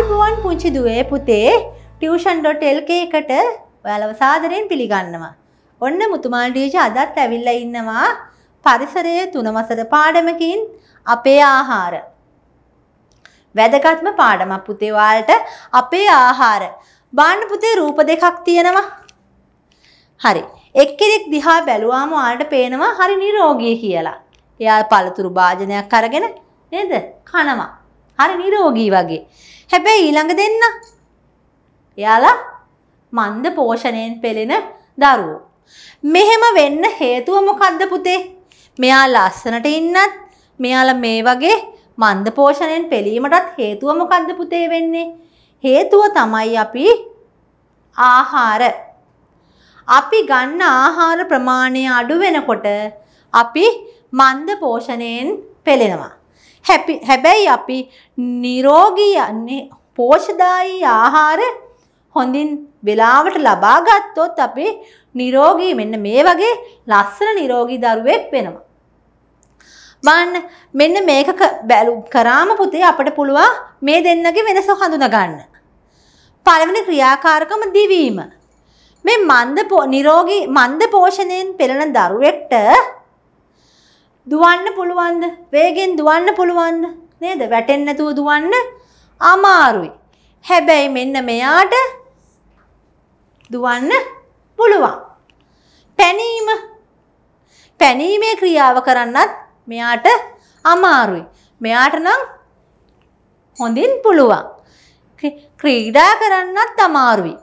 ආයිබුවන් පුංචි දුවේ පුතේ ටියෂන්.lk එකට ඔයාලව සාදරයෙන් පිළිගන්නවා. ඔන්න මුතුමාල් ටීචර් අදත් ඇවිල්ලා ඉන්නවා පරිසරයේ තුන වසර පාඩමකින් අපේ ආහාර. වැදගත්ම පාඩමක් පුතේ ඔයාලට අපේ ආහාර. බාන්න පුතේ රූප දෙකක් තියෙනවා. හරි. එක්කෙනෙක් දිහා බැලුවාම ඔයාලට පේනවා හරි නිරෝගී කියලා. එයා පළතුරු භාජනයක් අරගෙන නේද? කනවා. හරි නිරෝගී වගේ. හැබැයි ඊළඟ දෙන්න. එයාලා මන්ද පෝෂණයෙන් පෙළෙන දරුවෝ. මෙහෙම වෙන්න හේතුව මොකක්ද පුතේ? මෙයා ලස්සනට ඉන්නත් මෙයාලා මේ වගේ මන්ද පෝෂණයෙන් පෙළීමටත් හේතුව මොකක්ද පුතේ වෙන්නේ? හේතුව තමයි අපි ආහාර. අපි ගන්න ආහාර ප්‍රමාණය අඩු වෙනකොට අපි මන්ද පෝෂණයෙන් පෙළෙනවා. හැබැයි අපි නිරෝගී යන්නේ පෝෂදායි ආහාර හොඳින් වෙලාවට ලබා ගත්තොත් අපි නිරෝගී මෙන්න මේ වගේ ලස්සන නිරෝගී දරුවෙක් වෙනවා. බන් මෙන්න මේක බැලු කරාම පුතේ අපට පුළුවන් මේ දෙන්නගේ වෙනස හඳුනා ගන්න. පළවෙනි ක්‍රියාකාරකම දිවීම. මේ මන්ද නිරෝගී මන්ද පෝෂණයෙන් පෙළෙන දරුවෙක්ට දුවන්න පුළුවන්ද? වේගෙන් දුවන්න පුළුවන්ද? නේද? වැටෙන්නේ නැතුව දුවන්න අමාරුයි. හැබැයි මෙන්න මෙයාට දුවන්න පුළුවන්. පැනීම පැනීමේ ක්‍රියාව කරන්නත් මෙයාට අමාරුයි. මෙයාට නම් හොඳින් පුළුවන්. ක්‍රීඩා කරන්නත් අමාරුයි.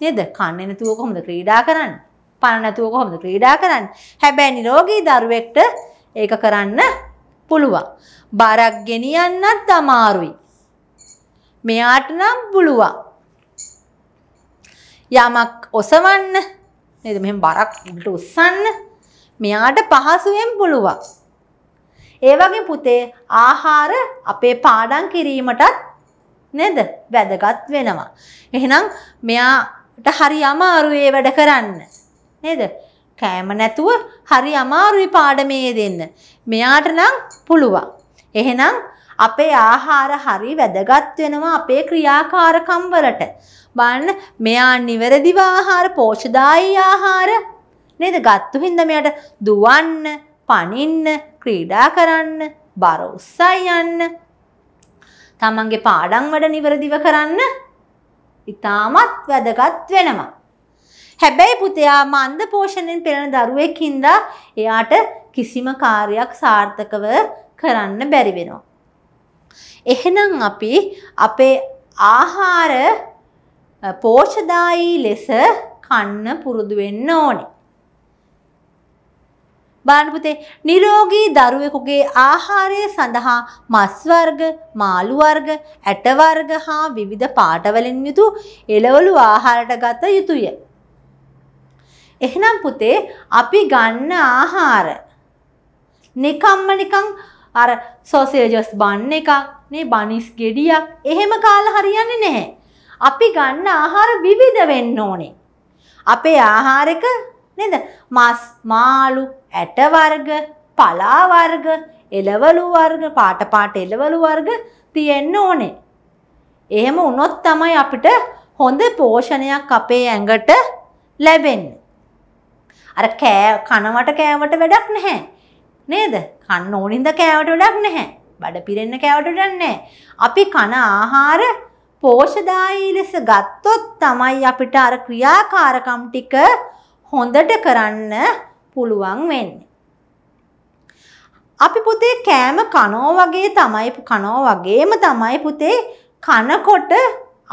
නේද? කන්නේ නැතුව කොහොමද ක්‍රීඩා කරන්නේ? පණ නැතුව කොහොමද ක්‍රීඩා කරන්නේ? හැබැයි නිරෝගී දරුවෙක්ට ඒක කරන්න පුළුවන්. බරක් ගෙනියන්නත් අමාරුයි. මෙයාට නම් පුළුවන්. යමක් ඔසවන්න නේද මෙහෙම බරක් උඩට උස්සන්න මෙයාට පහසුවෙන් පුළුවන්. ඒ වගේ පුතේ ආහාර අපේ පාඩම් කිරීමටත් නේද වැදගත් වෙනවා. එහෙනම් මෙයාට හරි අමාරුයි වැඩ කරන්න. නේද? කෑම නැතුව හරි අමාරුයි පාඩමේ දෙන්න. මෙයාට නම් පුළුවන්. එහෙනම් අපේ ආහාර හරි වැදගත් වෙනවා අපේ ක්‍රියාකාරකම් වලට. බලන්න මෙයා නිවැරදිව ආහාර පෝෂ්‍යදායී ආහාර නේද ගත්තු හින්දා මෙයාට දුවන්න, පනින්න, ක්‍රීඩා කරන්න, බර උස්සයි යන්න, තමන්ගේ පාඩම් වැඩ නිවැරදිව කරන්න ඉතාමත් වැදගත් වෙනවා. හැබැයි පුතයා මන්ද පෝෂණයෙන් පෙළෙන දරුවෙක් හින්දා එයාට කිසිම කාර්යයක් සාර්ථකව කරන්න බැරි වෙනවා. එහෙනම් අපි අපේ ආහාර පෝෂදායි ලෙස කන්න පුරුදු වෙන්න ඕනේ. බලන්න පුතේ නිරෝගී දරුවෙකුගේ ආහාරය සඳහා මස් වර්ග, මාළු වර්ග, ඇට වර්ග හා විවිධ පාටවලින් යුතු එළවලු ආහාරට ගත යුතුය. එහෙනම් පුතේ අපි ගන්න ආහාර නිකම්ම නිකං අර සෝසේජස් බන්න එකක් නේ බනිස් ගෙඩියක් එහෙම කාලා හරියන්නේ නැහැ. අපි ගන්න ආහාර විවිධ වෙන්න ඕනේ. අපේ ආහාරක නේද? මස්, මාළු, ඇට වර්ග, පලා වර්ග, එළවලු වර්ග, පාට පාට එළවලු වර්ග තියෙන්න ඕනේ. එහෙම වුණොත් තමයි අපිට හොඳ පෝෂණයක් අපේ ඇඟට ලැබෙන්නේ. අර කෑ කනවට කෑමට වැඩක් නැහැ. නේද? කන්න ඕනින්ද කෑවට වැඩක් නැහැ. බඩ පිරෙන්න කෑවට වැඩක් නැහැ. අපි කන ආහාර පෝෂදායී ලෙස ගත්තොත් තමයි අපිට අර ක්‍රියාකාරකම් ටික හොඳට කරන්න පුළුවන් වෙන්නේ. අපි පුතේ කෑම කනෝ වගේ තමයි කනෝ වගේම තමයි පුතේ කනකොට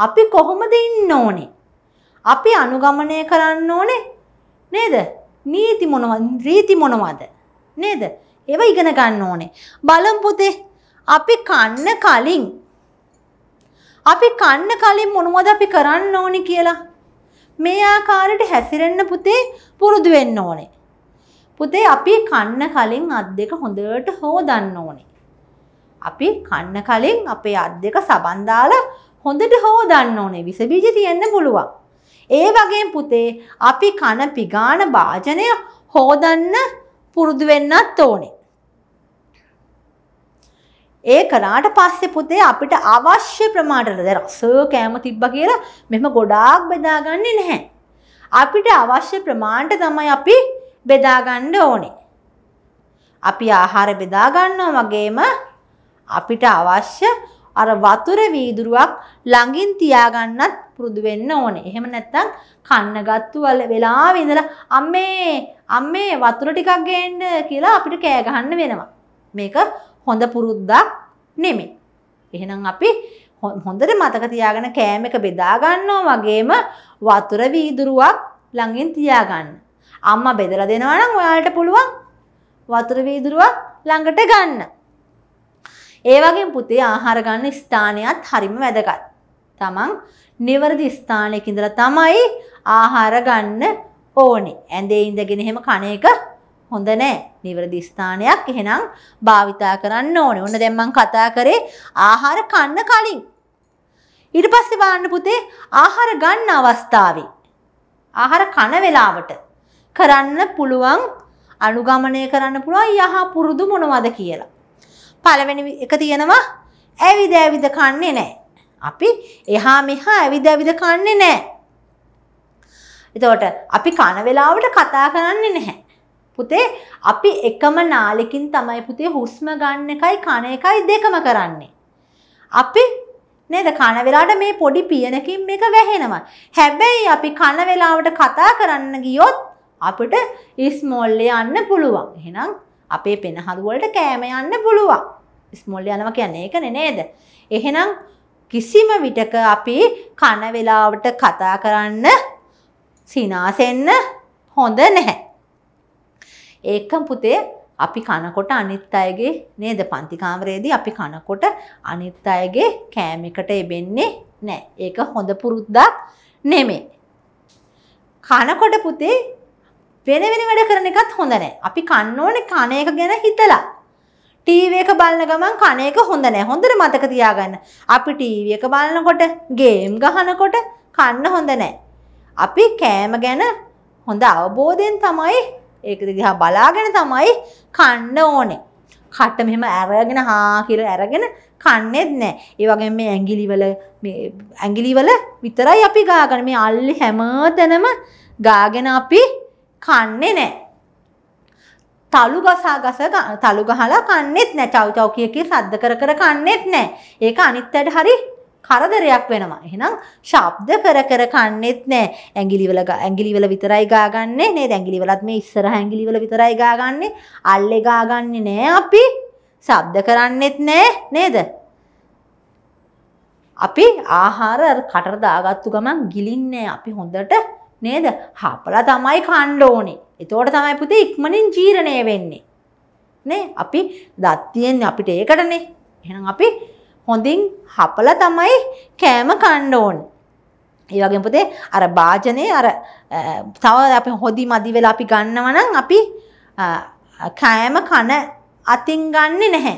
අපි කොහොමද ඉන්න ඕනේ? අපි අනුගමනය කරන්න ඕනේ නේද? නීති මොනවද රීති මොනවද නේද? ඒවා ඉගෙන ගන්න ඕනේ. බලමු පුතේ අපි කන්න කලින් අපි කන්න කලින් මොනවද අපි කරන්න ඕනේ කියලා මේ ආකාරයට හැසිරෙන්න පුතේ පුරුදු වෙන්න ඕනේ. පුතේ අපි කන්න කලින් අත් දෙක හොඳට හොදන්න ඕනේ. අපි කන්න කලින් අපේ අත් දෙක සබන් දාලා හොඳට හොදන්න ඕනේ. විස බීජ තියෙන්න පුළුවන්. ඒ වගේම පුතේ අපි කන පිගාන භාජනය හොදන්න පුරුදු වෙන්නත් ඕනේ. ඒ කරාට පස්සේ පුතේ අපිට අවශ්‍ය ප්‍රමාණයට දැන් රස කෑම තිබ්බා කියලා මෙහෙම ගොඩාක් බෙදාගන්නේ නැහැ. අපිට අවශ්‍ය ප්‍රමාණයට තමයි අපි බෙදාගන්න ඕනේ. අපි ආහාර බෙදා ගන්නවා වගේම අපිට අවශ්‍ය අර වතුර වීදුරුවක් ළඟින් තියාගන්නත් පුරුදු වෙන්න ඕනේ. එහෙම නැත්නම් කන්නගත්තු වෙලාවෙ ඉඳලා අම්මේ අම්මේ වතුර ටිකක් ගේන්න කියලා අපිට කෑ ගහන්න වෙනවා. මේක හොඳ පුරුද්දක් නෙමෙයි. එහෙනම් අපි හොඳට මතක තියාගෙන කෑම එක බෙදා ගන්නවා වගේම වතුර වීදුරුවක් ළඟින් තියාගන්න. අම්මා බෙදලා දෙනවා නම් ඔයාලට පුළුවන් වතුර වීදුරුවක් ළඟට ගන්න. ඒ වගේ පුතේ ආහාර ගන්න ස්ථානයත් හරිම වැදගත්. තමන් නිවැරදි ස්ථානයක ඉඳලා තමයි ආහාර ගන්න ඕනේ. ඇඳේ ඉඳගෙන එහෙම කන එක හොඳ නෑ. නිවැරදි ස්ථානයක් එහෙනම් භාවිතා කරන්න ඕනේ. ඔන්න දැන් මම කතා කරේ ආහාර කන්න කලින්. ඊට පස්සේ බලන්න පුතේ ආහාර ගන්න අවස්ථාවේ ආහාර කන වෙලාවට කරන්න පුළුවන් අනුගමනය කරන්න පුළුවන් යහ පුරුදු මොනවද කියලා. පළවෙනි එක තියෙනවා ඇවිද ඇවිද කන්නේ නැහැ. අපි එහා මෙහා ඇවිද ඇවිද කන්නේ නැහැ. එතකොට අපි කන වෙලාවට කතා කරන්නේ නැහැ. පුතේ අපි එකම නාලෙකින් තමයි පුතේ හුස්ම ගන්න එකයි කන එකයි දෙකම කරන්නේ. අපි නේද කන වෙලාවට මේ පොඩි පියනකින් මේක වැහෙනවා. හැබැයි අපි කන වෙලාවට කතා කරන්න ගියොත් අපිට ඉස්මෝල්ලේ යන්න පුළුවන්. එහෙනම් අපේ පෙනහරුවලට කෑම යන්න පුළුවන්. ස්මොල් යනවා කියන්නේ ඒකනේ නේද? එහෙනම් කිසිම විටක අපි කන වේලාවට කතා කරන්න සිනාසෙන්න හොඳ නැහැ. ඒකම් පුතේ අපි කනකොට අනිත් අයගේ නේද පන්ති කාමරයේදී අපි කනකොට අනිත් අයගේ කෑම එකට එබෙන්නේ නැහැ. ඒක හොඳ පුරුද්දක් නෙමෙයි. කනකොට පුතේ වෙන වෙන වැඩ කරන එකත් හොඳ නැහැ. අපි කන්න ඕනේ කන එක ගැන හිතලා. ටීවී එක බලන ගමන් කන එක හොඳ නැහැ. හොඳට මතක තියාගන්න. අපි ටීවී එක බලනකොට, ගේම් ගහනකොට කන්න හොඳ නැහැ. අපි කෑම ගැන හොඳ අවබෝධයෙන් තමයි ඒක දිහා බලාගෙන තමයි කන්න ඕනේ. කට මෙහෙම ඇරගෙන හා කියලා ඇරගෙන කන්නේත් නැහැ. ඒ වගේම මේ ඇඟිලිවල මේ ඇඟිලිවල විතරයි අපි ගාගන්නේ. මේ අල්ලි හැමතැනම ගාගෙන අපි කන්නේ නැහැ. තලු ගසා ගස තලු ගහලා කන්නේත් නැ චව් චව් කිය කිය සද්ද කර කර කන්නේත් නැ ඒක අනිත්යට හරි කරදරයක් වෙනවා එහෙනම් ශබ්ද කර කර කන්නේත් නැ ඇඟිලිවල ඇඟිලිවල විතරයි ගාගන්නේ නේද ඇඟිලිවලත් මේ ඉස්සරහ ඇඟිලිවල විතරයි ගාගන්නේ අල්ලේ ගාගන්නේ නෑ අපි ශබ්ද කරන්නේත් නෑ නේද අපි ආහාර කටට දාගත්තු ගමන් ගිලින්නේ අපි හොඳට නේද? හපලා තමයි කන්න ඕනේ. එතකොට තමයි පුතේ ඉක්මනින් ජීර්ණය වෙන්නේ. නේ? අපි දත් තියෙන්නේ අපිට ඒකටනේ. එහෙනම් අපි හොඳින් හපලා තමයි කෑම කන්න ඕනේ. ඒ වගේම පුතේ අර භාජනේ අර තව අපි හොදි මදි වෙලා අපි ගන්නවා නම් අපි කෑම කන අතින් ගන්නෙ නැහැ.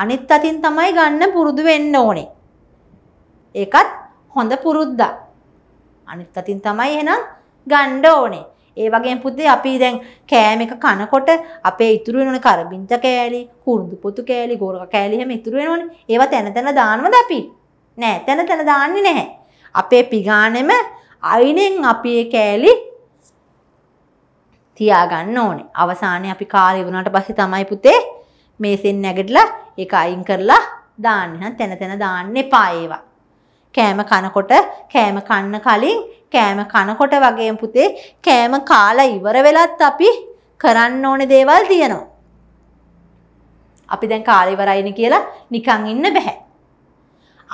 අනිත් අතින් තමයි ගන්න පුරුදු වෙන්න ඕනේ. ඒකත් හොඳ පුරුද්දක්. අනිත් අතින් තමයි එහෙනම් ගණ්ඩ ඕනේ. ඒ වගේ පුතේ අපි දැන් කෑම එක කනකොට අපේ ඉතුරු වෙන ඕනේ කරබින්ත කෑලි, කුරුඳු පොතු කෑලි, ගෝරක කෑලි හැම ඉතුරු වෙනෝනේ. ඒවා තැන තැන දානවද අපි? නෑ, තැන තැන දාන්නේ නැහැ. අපේ පිගානෙම අයිනෙන් අපි කෑලි තියාගන්න ඕනේ. අවසානයේ අපි කාලය වුණාට පස්සේ තමයි පුතේ මේසෙන් නැගිටලා ඒක අයින් කරලා දාන්න. තැන තැන දාන්න එපා ඒවා. කෑම කනකොට කෑම කන්න කලින් කෑම කනකොට වගේ පුතේ කෑම කාලා ඉවර වෙලත් අපි කරන්න ඕනේ දේවල් තියෙනවා. අපි දැන් කාලා ඉවරයිනේ කියලා නිකන් ඉන්න බෑ.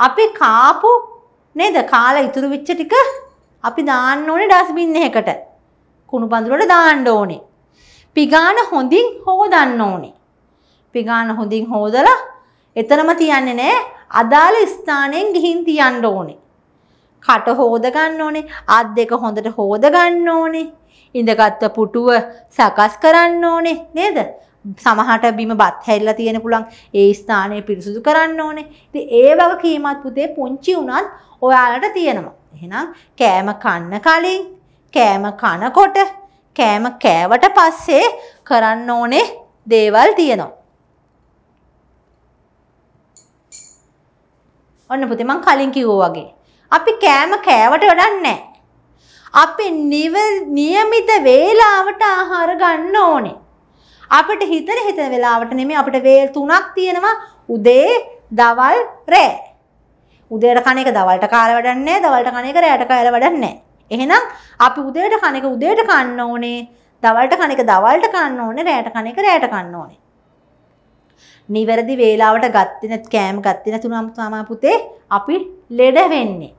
අපි කාපු නේද කාලා ඉතුරු වෙච්ච ටික අපි දාන්න ඕනේ ඩස්බින් එකකට. කුණු පඳුරට දාන්න ඕනේ. පිගාන හොඳින් හොදන්න ඕනේ. පිගාන හොඳින් හොදලා එතනම තියන්නේ නෑ අදාළ ස්ථානයෙන් ගිහින් තියන්න ඕනේ. කට හෝද ගන්න ඕනේ අත් දෙක හොඳට හෝද ගන්න ඕනේ ඉඳගත්ත පුටුව සකස් කරන්න ඕනේ නේද සමහට බිම බත් හැල්ලා තියෙන පුළුවන් ඒ ස්ථානය පිරිසුදු කරන්න ඕනේ ඉතින් ඒ වගේ කීමත් පුතේ පුංචි උනත් ඔයාලට තියෙනවා එහෙනම් කෑම කන්න කලින් කෑම කනකොට කෑම කෑවට පස්සේ කරන්න ඕනේ දේවල් තියෙනවා ඔන්න පුතේ මං කලින් කිව්වා වගේ අපි කෑම කෑවට වැඩක් නැහැ. අපි නිව નિયમિત වේලාවට ආහාර ගන්න ඕනේ. අපිට හිතන හිතන වෙලාවට නෙමෙයි අපිට වේල් තුනක් තියෙනවා උදේ, දවල්, රෑ. උදේට කන එක දවල්ට කාලා වැඩක් නැහැ, දවල්ට කන එක රෑට කාලා වැඩක් නැහැ. එහෙනම් අපි උදේට කන එක උදේට කන්න ඕනේ, දවල්ට කන එක දවල්ට කන්න ඕනේ, රෑට කන එක රෑට කන්න ඕනේ. නිවැරදි වේලාවට ගත්තේ නැත් කෑම ගත්තේ නැතුනම තමයි පුතේ අපි ලෙඩ වෙන්නේ.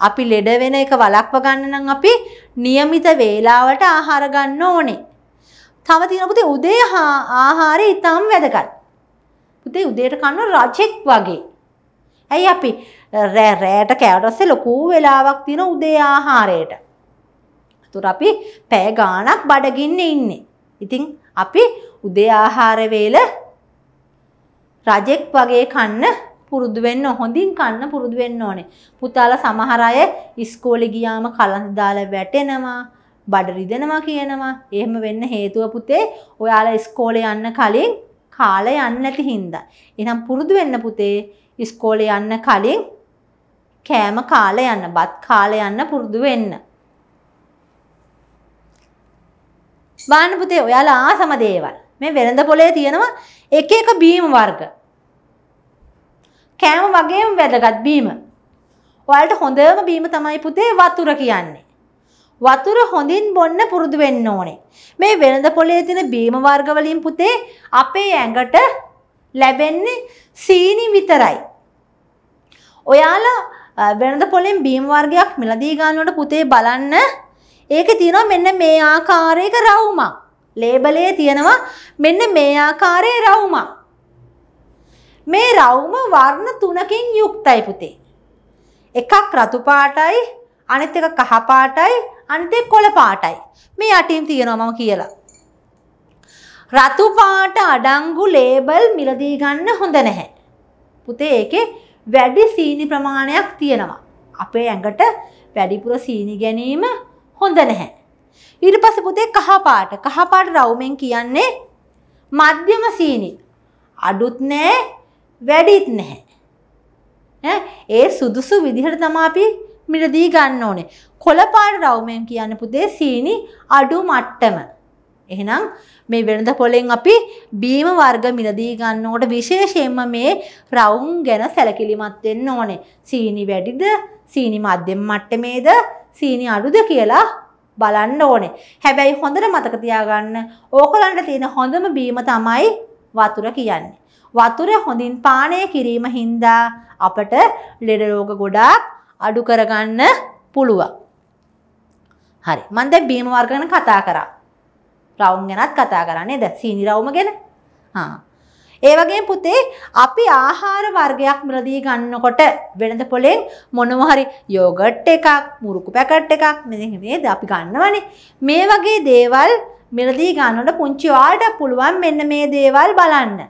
අපි ලෙඩ වෙන එක වළක්ව ගන්න නම් අපි નિયમિત වේලාවට ආහාර ගන්න ඕනේ. තව තියෙන පුතේ උදේ ආහාරය ඊටම වැදගත්. පුතේ උදේට කන්න රජෙක් වගේ. ඇයි අපි රැට කෑවට පස්සේ ලොකු වෙලාවක් තියෙන උදේ ආහාරයට. ඒතර අපි පැය ගාණක් බඩගින්න ඉන්නේ. ඉතින් අපි උදේ ආහාර වේල රජෙක් වගේ කන්න පුරුදු වෙන්න හොඳින් කන්න පුරුදු වෙන්න ඕනේ. පුතාලා සමහර අය ඉස්කෝලේ ගියාම කලන්ත දාලා වැටෙනවා, බඩ රිදෙනවා කියනවා. එහෙම වෙන්න හේතුව පුතේ ඔයාලා ඉස්කෝලේ යන්න කලින් කාලය යන්නේ නැති හින්දා. එහෙනම් පුරුදු වෙන්න පුතේ ඉස්කෝලේ යන්න කලින් කෑම කාලේ යන්න, බත් කාලේ යන්න පුරුදු වෙන්න. බාන පුතේ ඔයාලා ආසම දේවල්. මේ වෙළඳ පොලේ තියෙනවා එක එක බීම වර්ග. කෑම වගේම වැදගත් බීම. ඔයාලට හොඳම බීම තමයි පුතේ වතුර කියන්නේ. වතුර හොඳින් බොන්න පුරුදු වෙන්න ඕනේ. මේ වෙළඳ පොලේ තියෙන බීම වර්ග වලින් පුතේ අපේ ඇඟට ලැබෙන්නේ සීනි විතරයි. ඔයාලා වෙළඳ පොලෙන් බීම වර්ගයක් මිලදී ගන්නකොට පුතේ බලන්න ඒකේ තියෙනවා මෙන්න මේ ආකාරයක රවුමක්. ලේබලේ තියෙනවා මෙන්න මේ ආකාරයේ රවුමක්. මේ රවුම වර්ණ තුනකින් යුක්තයි පුතේ. එකක් රතු පාටයි, අනිත් එක කහ පාටයි, අනිත් එක කොළ පාටයි. මේ යටින් තියෙනවා මම කියලා. රතු පාට අඩංගු ලේබල් මිලදී ගන්න හොඳ නැහැ. පුතේ ඒකේ වැඩි සීනි ප්‍රමාණයක් තියෙනවා. අපේ ඇඟට වැඩිපුර සීනි ගැනීම හොඳ නැහැ. ඊට පස්සේ පුතේ කහ පාට. කහ පාට රවුමෙන් කියන්නේ මධ්‍යම සීනි. අඩුත් නැහැ වැඩිත් නැහැ. ඈ ඒ සුදුසු විදිහට තමයි අපි මිලදී ගන්න ඕනේ. කොළපාට රවුමෙන් කියන්නේ පුතේ සීනි අඩු මට්ටම. එහෙනම් මේ වෙනද පොලෙන් අපි බීම වර්ග මිලදී ගන්නකොට විශේෂයෙන්ම මේ රවුම් ගැන සැලකිලිමත් වෙන්න ඕනේ. සීනි වැඩිද, සීනි මධ්‍යම මට්ටමේද, සීනි අඩුද කියලා බලන්න ඕනේ. හැබැයි හොඳට මතක තියාගන්න ඕකලන්ට තියෙන හොඳම බීම තමයි වතුර කියන්නේ. වතුර හොඳින් පානය කිරීම හින්දා අපට ලෙඩ රෝග ගොඩාක් අඩු කරගන්න පුළුවන්. හරි. මම දැන් බීම වර්ග ගැන කතා කරා. රවුම් ගැනත් කතා කරා නේද? සීනි රවුම ගැන. හා. ඒ වගේම පුතේ අපි ආහාර වර්ගයක් මිලදී ගන්නකොට වෙනද පොලෙන් මොනව හරි යෝගට් එකක් මුරුකු පැකට් එකක් නේද අපි ගන්නවනේ මේ වගේ දේවල් මිලදී ගන්නකොට පුංචි ඔයාලට පුළුවන් මෙන්න මේ දේවල් බලන්න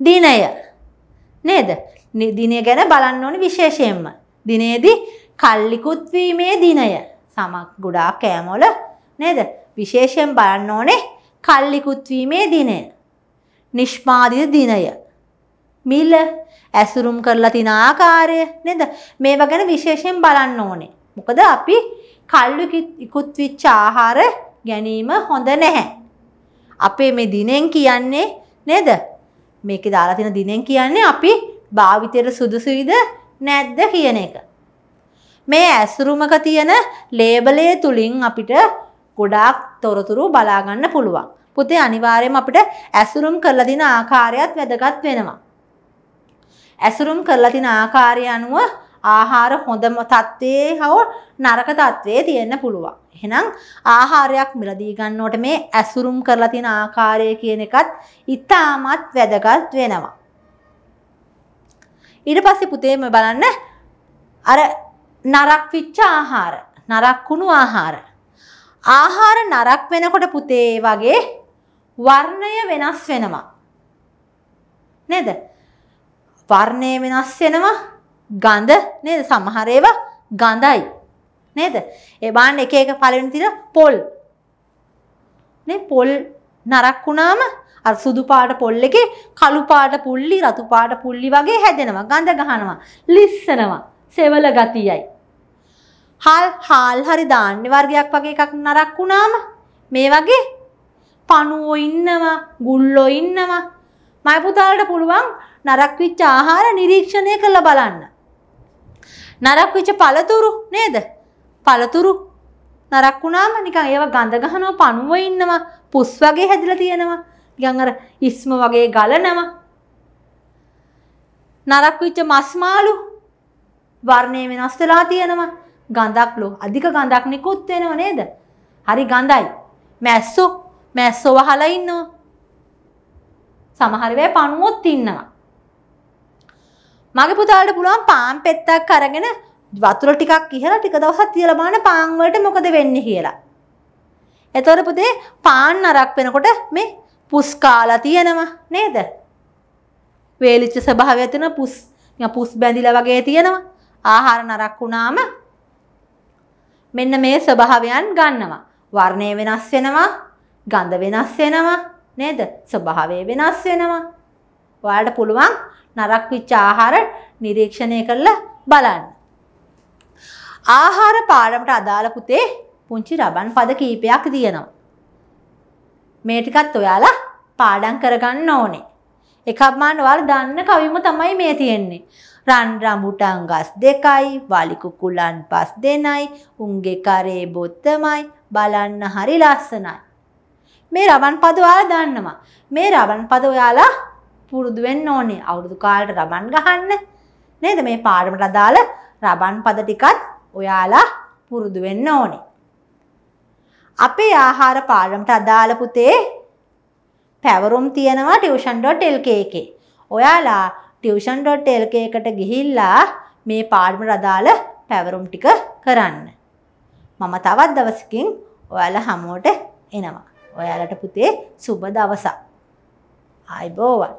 දිනය නේද? දිනය ගැන බලන්න ඕනේ විශේෂයෙන්ම. දිනේදී කල්ලිකුත් වීමේ දිනය. සමක් ගොඩාක් කෑමවල නේද? විශේෂයෙන් බලන්න ඕනේ කල්ලිකුත් වීමේ දිනය. නිෂ්පාදිත දිනය. මිල ඇසුරුම් කරලා තින ආකාරය නේද? මේවා ගැන විශේෂයෙන් බලන්න ඕනේ. මොකද අපි කල්ලු ඉකුත් වෙච්ච ආහාර ගැනීම හොඳ නැහැ. අපේ මේ දිනෙන් කියන්නේ නේද? මේක දාලා තියෙන දිනෙන් කියන්නේ අපි භාවිතයට සුදුසුයිද නැද්ද කියන එක. මේ ඇසුරුමක තියෙන ලේබලය තුලින් අපිට ගොඩාක් තොරතුරු බලාගන්න පුළුවන්. පුතේ අනිවාර්යයෙන්ම අපිට ඇසුරුම් කරලා දින ආකාරයත් වැදගත් වෙනවා. ඇසුරුම් කරලා තින ආකාරය අනුව ආහාර හොඳම තත්ත්වයේ හෝ නරක තත්ත්වයේ තියෙන්න පුළුවන්. එහෙනම් ආහාරයක් මිලදී ගන්නකොට මේ ඇසුරුම් කරලා තියෙන ආකාරය කියන එකත් ඉතාමත් වැදගත් වෙනවා. ඊට පස්සේ පුතේම බලන්න අර නරක් විච්ච ආහාර, නරක් කුණු ආහාර. ආහාර නරක් වෙනකොට පුතේ වගේ වර්ණය වෙනස් වෙනවා. නේද? වර්ණය වෙනස් වෙනවා ගඳ නේද සමහර ඒවා ගඳයි නේද ඒ බාන්න එක එක පළවෙනි තිර පොල් නේ පොල් නරක් වුණාම අර සුදු පාට පොල් එකේ කළු පාට පුල්ලි රතු පාට පුල්ලි වගේ හැදෙනවා ගඳ ගහනවා ලිස්සනවා සෙවල ගතියයි හාල් හාල් හරි ධාන්‍ය වර්ගයක් වගේ එකක් නරක් වුණාම මේ වගේ පණුවෝ ඉන්නවා ගුල්ලෝ ඉන්නවා මයි පුතාලට පුළුවන් නරක් විච්ච ආහාර නිරීක්ෂණය කරලා බලන්න නරක් වෙච්ච පළතුරු නේද? පළතුරු නරක් වුණාම නිකන් ඒව ගඳ ගහනවා පණුව ඉන්නවා පුස් වගේ හැදිලා තියෙනවා නිකන් අර ඉස්ම වගේ ගලනවා නරක් වෙච්ච මස් මාළු වර්ණේ වෙනස් වෙලා තියෙනවා ගඳක් ලෝ අධික ගඳක් නිකුත් වෙනව නේද හරි ගඳයි මැස්සෝ මැස්සෝ වහලා ඉන්නවා සමහර වෙලාවෙ පණුවොත් ඉන්නවා මගේ පුතාලට පුළුවන් පාන් පෙත්තක් අරගෙන වතුර ටිකක් ඉහලා ටික දවසක් තියලා බලන්න පාන් වලට මොකද වෙන්නේ කියලා. එතකොට පුතේ පාන් නරක් වෙනකොට මේ පුස් කාලා තියෙනවා නේද? වේලිච්ච ස්වභාවය තියෙන පුස් පුස් බැඳිලා වගේ තියෙනවා. ආහාර නරක් වුණාම මෙන්න මේ ස්වභාවයන් ගන්නවා. වර්ණය වෙනස් වෙනවා, ගඳ වෙනස් වෙනවා නේද? ස්වභාවය වෙනස් වෙනවා. ඔයාලට පුළුවන් නරක් වෙච්ච ආහාර නිරීක්ෂණය කරලා බලන්න. ආහාර පාඩමට අදාළ පුතේ පුංචි රබන් පද කීපයක් තියෙනවා. මේ ටිකත් ඔයාලා පාඩම් කරගන්න ඕනේ. එකක් මාන ඔයාලා දන්න කවිම තමයි මේ තියෙන්නේ. රන් රඹුටන් ගස් දෙකයි වලි කුකුලන් පස් දෙනයි උන්ගේ කරේ බොත්තමයි බලන්න හරි ලස්සනයි මේ රබන් පද ඔයාලා දන්නවා මේ රබන් පද ඔයාලා පුරුදු වෙන්න ඕනේ. අවුරුදු කාලට රබන් ගහන්න. නේද? මේ පාඩමට අදාළ රබන් පද ටිකත් ඔයාලා පුරුදු වෙන්න ඕනේ. අපේ ආහාර පාඩමට අදාළ පුතේ පැවරුම් තියෙනවා tuition.lk එකේ. ඔයාලා tuition.lk එකට ගිහිල්ලා මේ පාඩමට අදාළ පැවරුම් ටික කරන්න. මම තවත් දවසකින් ඔයාලා හමුවට එනවා. ඔයාලට පුතේ සුබ දවසක්. ආයිබෝවන්.